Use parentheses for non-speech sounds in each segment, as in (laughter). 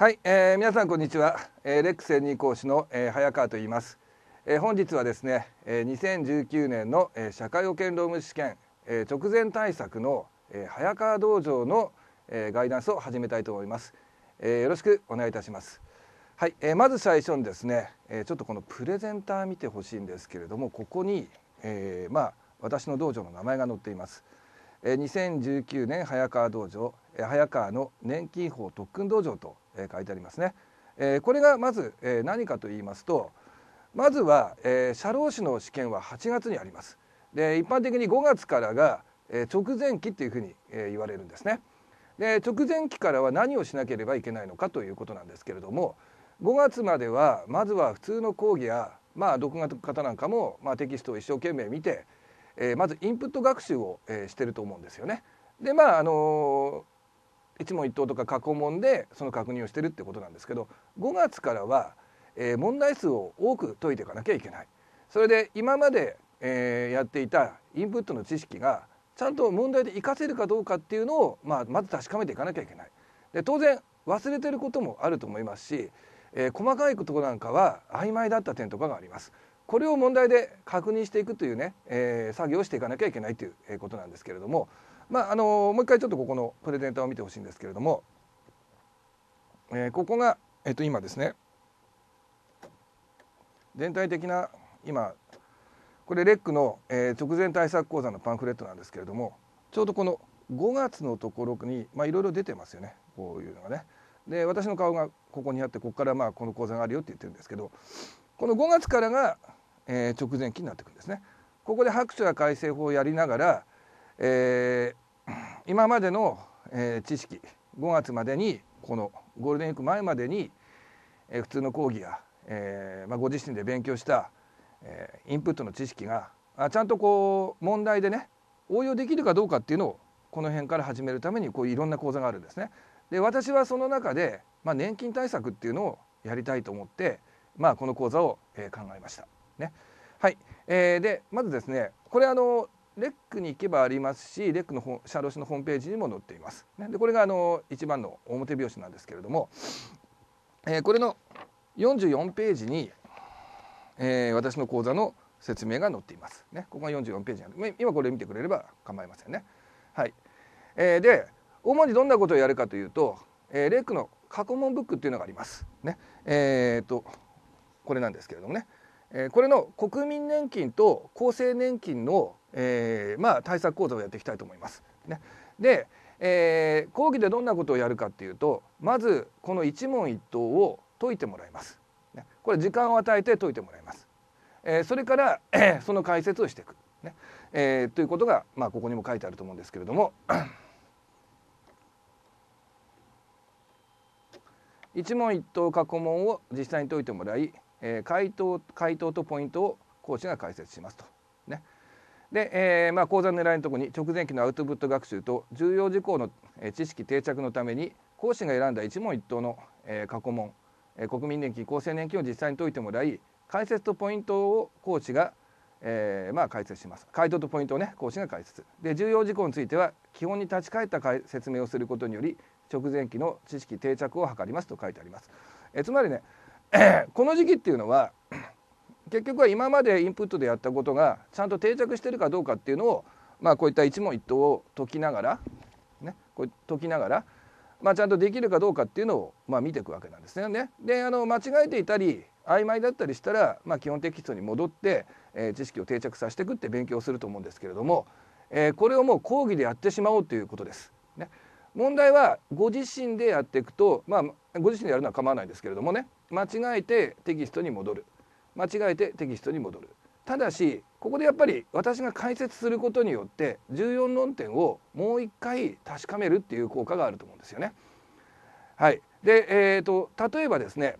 はい、えー、皆さんこんにちは、えー、レックス N2 講師の、えー、早川と言います、えー、本日はですね、えー、2019年の、えー、社会保険労務士試験、えー、直前対策の、えー、早川道場の、えー、ガイダンスを始めたいと思います、えー、よろしくお願いいたしますはい、えー、まず最初にですね、えー、ちょっとこのプレゼンター見てほしいんですけれどもここに、えー、まあ私の道場の名前が載っています、えー、2019年早川道場、えー、早川の年金法特訓道場とえ書いてありますね。えこれがまず、え何かと言いますとまずは、え社労士の試験は8月にあります。で一般的に5月からが、え直前期っていうふうに、え言われるんですね。で直前期からは何をしなければいけないのかということなんですけれども5月まではまずは普通の講義やまあ独学方なんかも、まあ、テキストを一生懸命見て、えまずインプット学習を、えしてると思うんですよね。でまああのー一問一答とか過去問でその確認をしてるってことなんですけど5月からは、えー、問題数を多く解いていかなきゃいけない。それで今まで、えー、やっていたインプットの知識がちゃんと問題で活かせるかどうかっていうのを、まあ、まず確かめていかなきゃいけない。で当然忘れてることもあると思いますし、えー、細かいことなんかは曖昧だった点とかがあります。これを問題で確認していくというね、えー、作業をしていかなきゃいけないということなんですけれどもまあ、あのもう一回ちょっとここのプレゼンターを見てほしいんですけれども、えー、ここが、えー、と今ですね全体的な今これレックの、えー、直前対策講座のパンフレットなんですけれどもちょうどこの5月のところにいろいろ出てますよねこういうのがね。で私の顔がここにあってここからまあこの講座があるよって言ってるんですけどこの5月からが、えー、直前期になってくるんですね。ここで白書や改正法をやりながらえー、今までの、えー、知識5月までにこのゴールデンウィーク前までに、えー、普通の講義や、えーまあ、ご自身で勉強した、えー、インプットの知識があちゃんとこう問題でね応用できるかどうかっていうのをこの辺から始めるためにこういろんな講座があるんですね。で私はその中で、まあ、年金対策っていうのをやりたいと思って、まあ、この講座を、えー、考えました。ね、はい、えー、でまずですねこれあのレックに行けばありますしレックの社労士のホームページにも載っています。でこれがあの一番の表拍子なんですけれども、えー、これの44ページに、えー、私の講座の説明が載っています。ね、ここが44ページなんで今これ見てくれれば構いませんね。はい、えー、で主にどんなことをやるかというと、えー、レックの過去問ブックっていうのがあります。ね、えーと、とこれなんですけれどもね、えー、これの国民年金と厚生年金のえー、まあ、対策講座をやっていきたいと思います。ね、で、えー、講義でどんなことをやるかっていうとまずこの一問一答を解いてもらいます。ね、これ時間を与えて解いてもらいます。えー、それから、(clears throat) その解説をしていく。ねえー、ということが、まあ、ここにも書いてあると思うんですけれども (clears throat) 一問一答過去問を実際に解いてもらい、えー、回答回答とポイントを講師が解説しますと。で、えー、まあ、講座の狙いのとこに直前期のアウトプット学習と重要事項の知識定着のために講師が選んだ一問一答の、え過去問、え国民年金厚生年金を実際に解いてもらい解説とポイントを講師が、えー、まあ、解説します回答とポイントをね講師が解説で重要事項については基本に立ち返った説明をすることにより直前期の知識定着を図りますと書いてあります。えつまりね、(clears throat) この時期っていうのは結局は今までインプットでやったことがちゃんと定着してるかどうかっていうのを、まあ、こういった一問一答を解きながら、ね、こう解きながら、まあ、ちゃんとできるかどうかっていうのを、まあ、見ていくわけなんですよね。であの間違えていたり曖昧だったりしたら、まあ、基本テキストに戻って、えー、知識を定着させていくって勉強すると思うんですけれども、えー、これをもう講義でやってしまおうということです。ね、問題はご自身でやっていくと、まあ、ご自身でやるのは構わないんですけれどもね間違えてテキストに戻る間違えてテキストに戻るただしここでやっぱり私が解説することによって14論点をもう一回確かめるっていう効果があると思うんですよね。はい、で、えーと、例えばですね、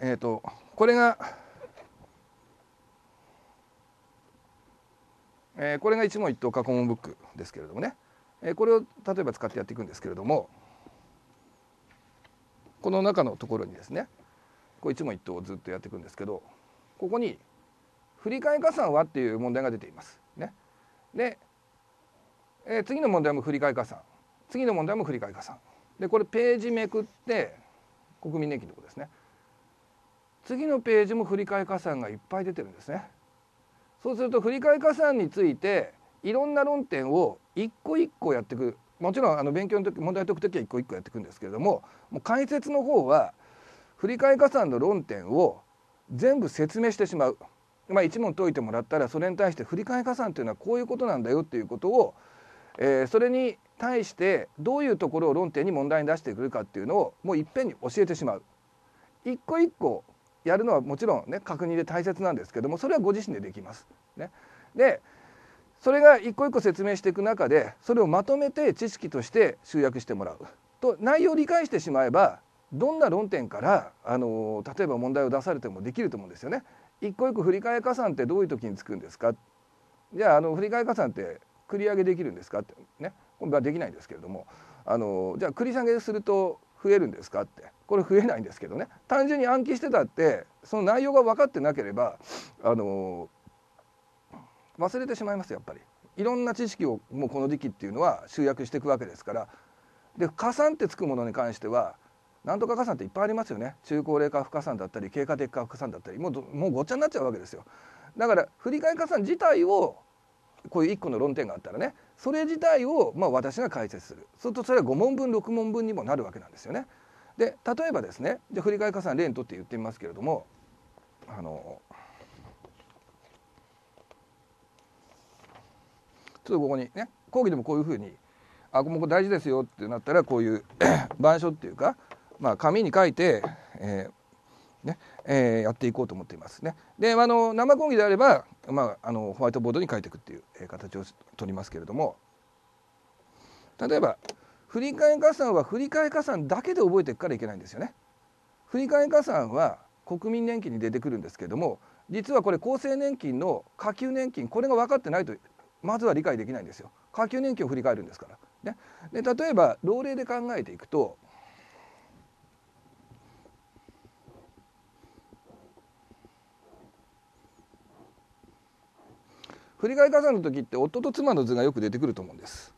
えーと、これが、えー、これが一問一答過去問ブックですけれどもね、えー、これを例えば使ってやっていくんですけれどもこの中のところにですねこう一問一答ずっとやっていくんですけどここに振替加算はっていう問題が出ています。ね、で、えー、次の問題も振替加算次の問題も振替加算でこれページめくって国民年金のことですね次のページも振替加算がいっぱい出てるんですね。そうすると振替加算についていろんな論点を一個一個やっていくもちろんあの勉強の時問題解く時は一個一個やっていくんですけれどももう解説の方は振替加算の論点を全部説明してしまう、まあ、一問解いてもらったらそれに対して振替加算というのはこういうことなんだよっていうことを、えー、それに対してどういうところを論点に問題に出してくるかっていうのをもういっぺんに教えてしまう。一個一個やるのはもちろんね確認で大切なんですけどもそれはご自身でできます。ね、でそれが一個一個説明していく中でそれをまとめて知識として集約してもらうと内容を理解してしまえばどんな論点からあの例えば問題を出されてもできると思うんですよね。一個一個振り替え加算ってどういう時につくんですかじゃああの振り替え加算って繰り上げできるんですかってね今度はできないんですけれどもあのじゃあ繰り下げすると増えるんですかってこれ増えないんですけどね単純に暗記してたってその内容が分かってなければあの忘れてしまいますやっぱり。いろんな知識をもうこの時期っていうのは集約していくわけですからで加算ってつくものに関してはなんとか加算っていっぱいありますよね中高齢化不加算だったり経過的化不加算だったりもうもうごっちゃになっちゃうわけですよだから振り替え加算自体をこういう1個の論点があったらねそれ自体をまあ私が解説するするとそれは5問分6問分にもなるわけなんですよね。で例えばですねじゃ振り替え加算例にとって言ってみますけれどもあのちょっとここにね講義でもこういうふうにあこうこ大事ですよってなったらこういう (coughs) 板書っていうかまあ、紙に書いて、えー、ねえー、やっていこうと思っていますね。であの生講義であれば、まあ、あのホワイトボードに書いていくっていう、え形をとりますけれども例えば振替加算は振替加算だけで覚えていくからいけないんですよね。振替加算は国民年金に出てくるんですけれども実はこれ厚生年金の下級年金これが分かってないとまずは理解できないんですよ。下級年金を振り返るんですから。ね、で例えば老齢で考えていくと振り返り火山の時って夫と妻の図がよく出てくると思うんです。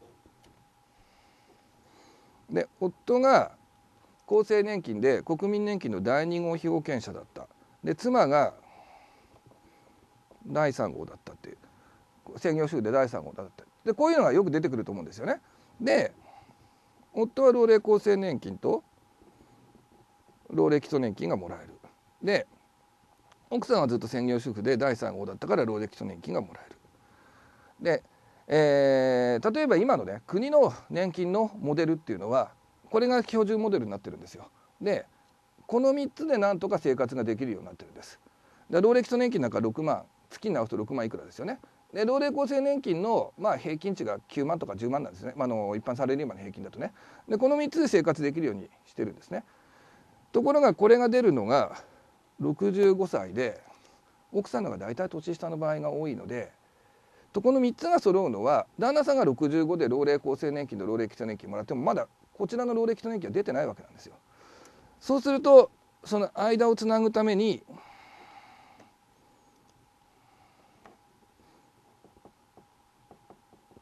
で夫が厚生年金で国民年金の第二号被保険者だったで妻が第三号だったっていう専業主婦で第三号だったでこういうのがよく出てくると思うんですよね。で夫は老齢厚生年金と老齢基礎年金がもらえる。で奥さんはずっと専業主婦で第三号だったから老齢基礎年金がもらえる。で、えー、例えば今のね国の年金のモデルっていうのはこれが標準モデルになってるんですよ。でこの3つでなんとか生活ができるようになってるんです。で老齢基礎年金なんか6万月に直すと6万いくらですよね。で老齢厚生年金の、まあ、平均値が9万とか10万なんですね、まあ、あの一般サラリーマンの平均だとねでこの3つで生活できるようにしてるんですねところがこれが出るのが65歳で奥さんのが大体年下の場合が多いのでとこの3つが揃うのは旦那さんが65で老齢厚生年金と老齢基礎年金もらってもまだこちらの老齢基礎年金は出てないわけなんですよ。そうするとその間をつなぐために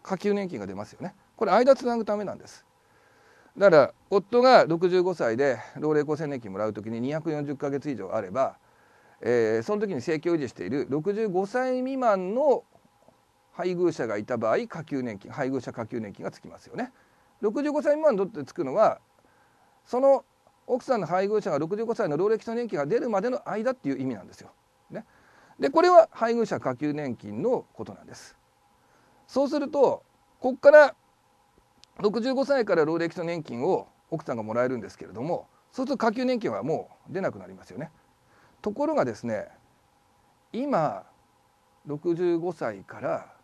下級年金が出ますよねこれ間つなぐためなんですだから夫が65歳で老齢厚生年金もらうときに240ヶ月以上あれば、えー、その時に生計を維持している65歳未満の配偶者がいた場合下級年金配偶者下級年金がつきますよね。65歳未満にとってつくのはその奥さんの配偶者が65歳の老基礎年金が出るまでの間っていう意味なんですよ。ね、でこれは配偶者下級年金のことなんです。そうするとここから65歳から老基礎年金を奥さんがもらえるんですけれどもそうすると下級年金はもう出なくなりますよね。ところがですね今65歳から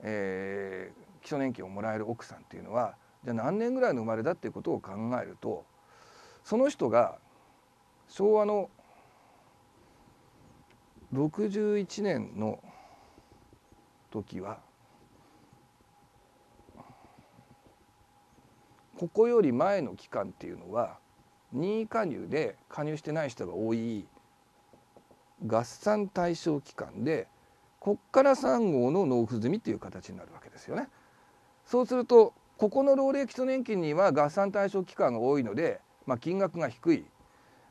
えー、基礎年金をもらえる奥さんっていうのはじゃあ何年ぐらいの生まれだっていうことを考えるとその人が昭和の61年の時はここより前の期間っていうのは任意加入で加入してない人が多い合算対象期間でこっから3号の納付済みという形になるわけですよね。そうするとここの老齢基礎年金には合算対象期間が多いので、まあ、金額が低い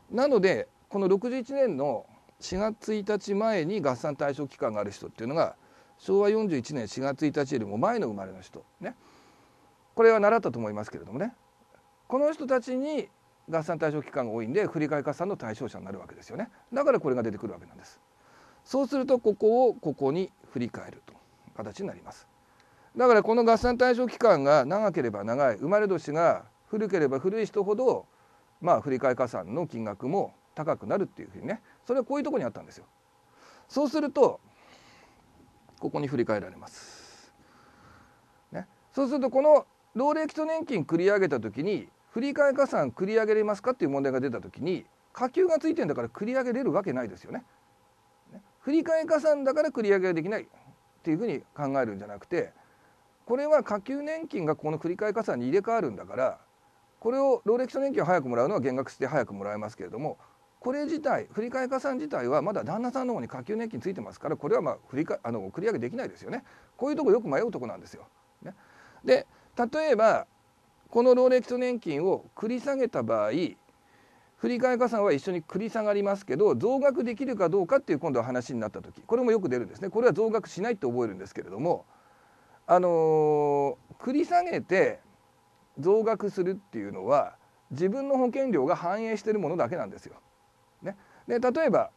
なのでこの61年の4月1日前に合算対象期間がある人っていうのが昭和41年4月1日よりも前の生まれの人ねこれは習ったと思いますけれどもねこの人たちに合算対象期間が多いんで振替加算の対象者になるわけですよねだからこれが出てくるわけなんです。そうするとここをここに振り返ると形になりますだからこの合算対象期間が長ければ長い生まれ年が古ければ古い人ほどまあ振り替え加算の金額も高くなるっていうふうにねそれはこういうとこにあったんですよそうするとここに振り替えられます、ね、そうするとこの老齢基礎年金繰り上げた時に振り替え加算繰り上げれますかっていう問題が出た時に下級がついてるんだから繰り上げれるわけないですよね振替加算だから繰り上げができないっていうふうに考えるんじゃなくてこれは下級年金がこの繰り替え加算に入れ替わるんだからこれを労歴礎年金を早くもらうのは減額して早くもらえますけれどもこれ自体振替加算自体はまだ旦那さんの方に下級年金ついてますからこれはまあ振りかあの繰り上げできないですよねこういうとこよく迷うとこなんですよ。ね、で例えばこの労歴礎年金を繰り下げた場合振り替え加算は一緒に繰り下がりますけど増額できるかどうかっていう今度は話になった時これもよく出るんですねこれは増額しないって覚えるんですけれどもあのー、繰り下げて増額するっていうのは自分の保険料が反映しているものだけなんですよ。ね、で例えば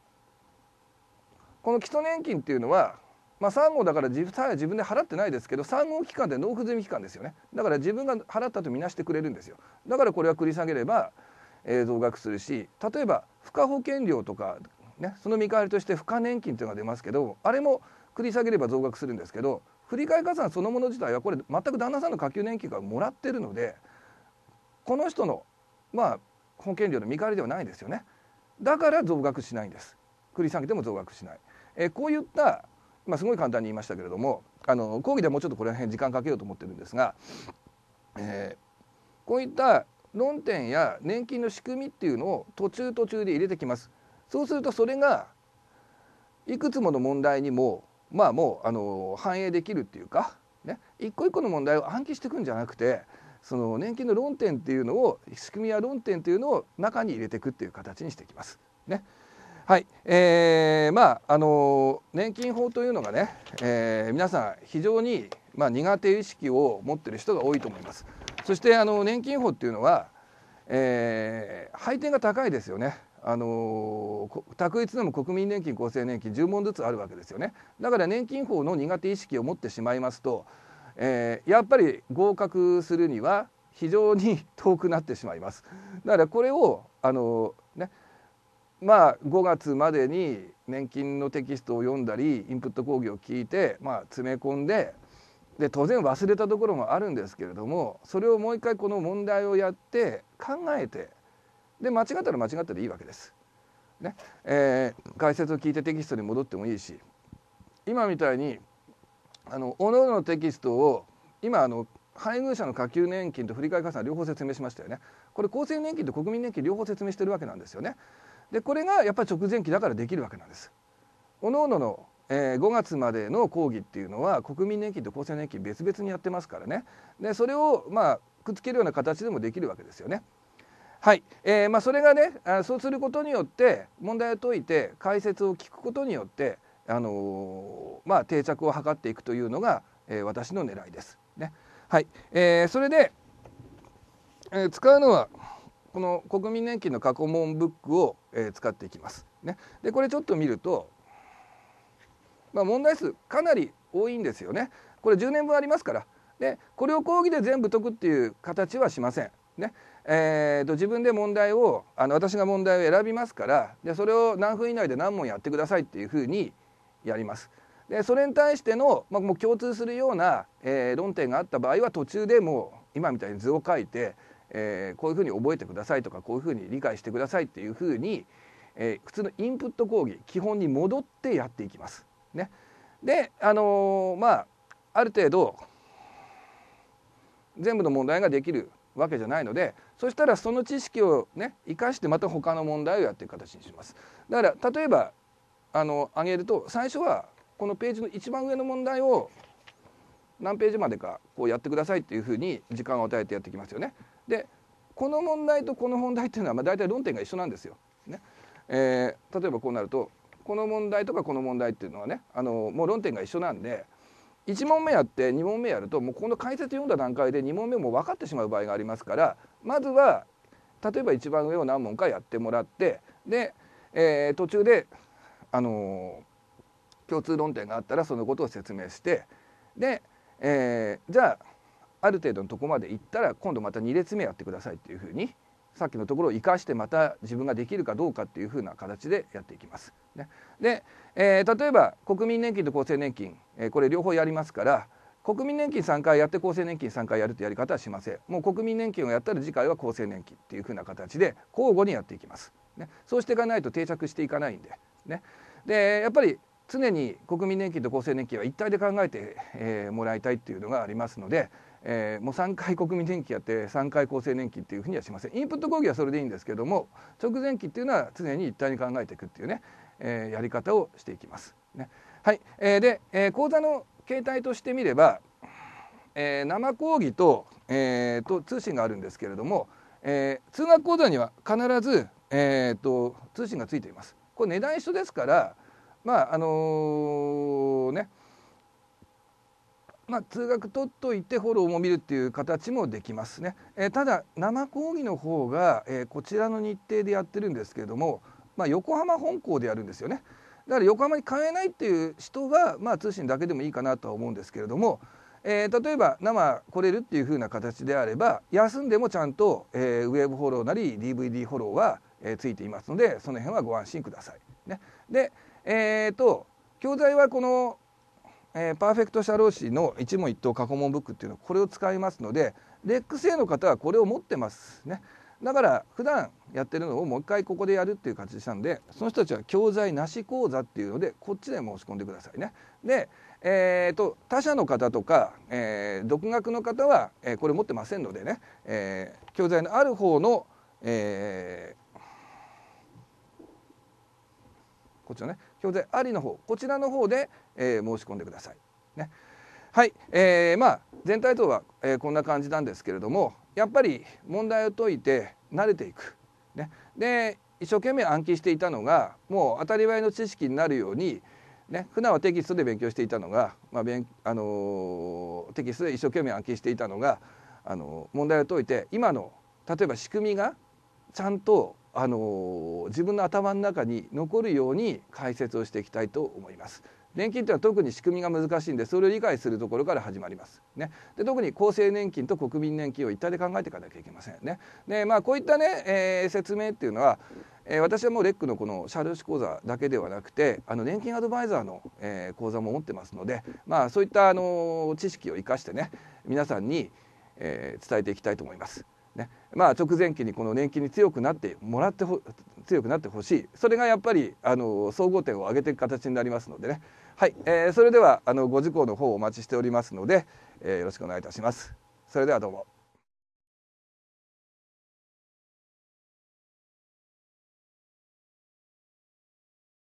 この基礎年金っていうのは、まあ、3号だから自自分で払ってないですけど3号期間で納付済み期間ですよねだから自分が払ったとみなしてくれるんですよだからこれは繰り下げれば増額するし例えば付加保険料とか、ね、その見返りとして付加年金というのが出ますけどあれも繰り下げれば増額するんですけど振り替え加算そのもの自体はこれ全く旦那さんの下級年金からもらってるのでこの人のまあ保険料の見返りではないですよねだから増額しないんです繰り下げても増額しない、えこういったまあ、すごい簡単に言いましたけれどもあの講義でもうちょっとこの辺時間かけようと思ってるんですが、えー、こういった論点や年金の仕組みっていうのを途中途中で入れてきます。そうするとそれがいくつもの問題にもまあもうあの反映できるっていうか、ね、一個一個の問題を暗記していくんじゃなくてその年金の論点っていうのを仕組みや論点っていうのを中に入れていくっていう形にしていきます。ねはいえー、まああの年金法というのがね、えー、皆さん非常に、まあ、苦手意識を持ってる人が多いと思います。そしてあの年金法っていうのは、えー、配点が高いですよね。あの択一でも国民年金厚生年金10問ずつあるわけですよねだから年金法の苦手意識を持ってしまいますと、えー、やっぱり合格するには非常に遠くなってしまいますだからこれをあのねまあ5月までに年金のテキストを読んだりインプット講義を聞いて、まあ、詰め込んでで当然忘れたところもあるんですけれどもそれをもう一回この問題をやって考えてで間違ったら間違ったでいいわけです。ねえー、解説を聞いてテキストに戻ってもいいし今みたいにあの各々のテキストを今あの配偶者の下級年金と振替加算両方説明しましたよねこれ厚生年金と国民年金両方説明してるわけなんですよねでこれがやっぱり直前期だからできるわけなんです各々のえー、5月までの講義っていうのは国民年金と厚生年金別々にやってますからねでそれをまあくっつけるような形でもできるわけですよね。はい、えー、まあ、それがねあそうすることによって問題を解いて解説を聞くことによって、あのー、まあ、定着を図っていくというのが、えー、私の狙いです。ねはいえー、それで、え使うのはこの国民年金の過去問ブックを、え使っていきます。ね、でこれちょっと見るとまあ、問題数かなり多いんですよね。これ10年分ありますからでこれを講義で全部解くっていう形はしません。ねえーと、自分で問題をあの私が問題を選びますからでそれを何分以内で何問やってくださいっていうふうにやります。でそれに対しての、まあ、もう共通するような、えー、論点があった場合は途中でもう今みたいに図を書いて、えー、こういうふうに覚えてくださいとかこういうふうに理解してくださいっていうふうに、えー、普通のインプット講義基本に戻ってやっていきます。ね。であのまあある程度全部の問題ができるわけじゃないのでそしたらその知識をね生かしてまた他の問題をやっていく形にします。だから例えばあの上げると最初はこのページの一番上の問題を何ページまでかこうやってくださいっていうふうに時間を与えてやってきますよね。でこの問題とこの問題っていうのはまあ大体論点が一緒なんですよ。ねえー、例えばこうなるとこの問題とかこの問題っていうのはねあのもう論点が一緒なんで1問目やって2問目やるともうこの解説読んだ段階で2問目も分かってしまう場合がありますからまずは例えば一番上を何問かやってもらってで、えー、途中で、あのー、共通論点があったらそのことを説明してで、えー、じゃあある程度のとこまで行ったら今度また2列目やってくださいっていうふうにさっきのところを生かしてまた自分ができるかどうかっていうふうな形でやっていきます。ね、で、えー、例えば国民年金と厚生年金、えー、これ両方やりますから国民年金3回やって厚生年金3回やるってやり方はしませんもう国民年金をやったら次回は厚生年金っていうふうな形で交互にやっていきます。ね、そうしていかないと定着していかないんで。ね、でやっぱり常に国民年金と厚生年金は一体で考えて、えー、もらいたいっていうのがありますので。えー、もう3回国民年金やって3回厚生年金っていうふうにはしませんインプット講義はそれでいいんですけども直前期っていうのは常に一体に考えていくっていうね、えー、やり方をしていきます。ね、はい、えー、で、えー、講座の形態としてみれば、えー、生講義と,、えーと、通信があるんですけれども、えー、通学講座には必ず、えーと、と通信がついています。これ値段一緒ですからまああのー、ねまあ、通学取っといてフォローも見るっていう形もできますね、えー、ただ生講義の方が、えー、こちらの日程でやってるんですけれども、まあ、横浜本校でやるんですよねだから横浜に通えないっていう人が、まあ、通信だけでもいいかなとは思うんですけれども、えー、例えば生来れるっていう風な形であれば休んでもちゃんと、えウェブフォローなり DVD フォローは、えついていますのでその辺はご安心ください。ね、で、えーと教材はこのえー、パーフェクト社労士の一問一答過去問ブックっていうのはこれを使いますのでレック A の方はこれを持ってますねだから普段やってるのをもう一回ここでやるっていう形にしたんでその人たちは教材なし講座っていうのでこっちで申し込んでくださいねで、えーと、他社の方とか、えー、独学の方は、えー、これ持ってませんのでね、えー、教材のある方の、えー、こっちのね教材ありの方こちらの方で、えー、申し込んでください。ね、はい、えー、まあ全体像は、えー、こんな感じなんですけれどもやっぱり問題を解いて慣れていく。ね、で一生懸命暗記していたのがもう当たり前の知識になるようにね、普段はテキストで勉強していたのが、まあ勉あのー、テキストで一生懸命暗記していたのが、あのー、問題を解いて今の例えば仕組みがちゃんと、あのー、自分の頭の中に残るように解説をしていきたいと思います。年金というのは特に仕組みが難しいんでそれを理解するところから始まります、ね、で特に厚生年金と国民年金を一体で考えていかなきゃいけませんねでまあこういったね、えー、説明っていうのはえ私はもうレックのこの社労士講座だけではなくてあの年金アドバイザーの、え講座も持ってますので、まあ、そういった、あの知識を生かしてね皆さんに、え伝えていきたいと思います。ねまあ、直前期にこの年金に強くなってもらって強くなってほしいそれがやっぱりあの総合点を上げていく形になりますのでねはい、えー、それではあのご受講の方をお待ちしておりますので、えー、よろしくお願いいたします。それではどうも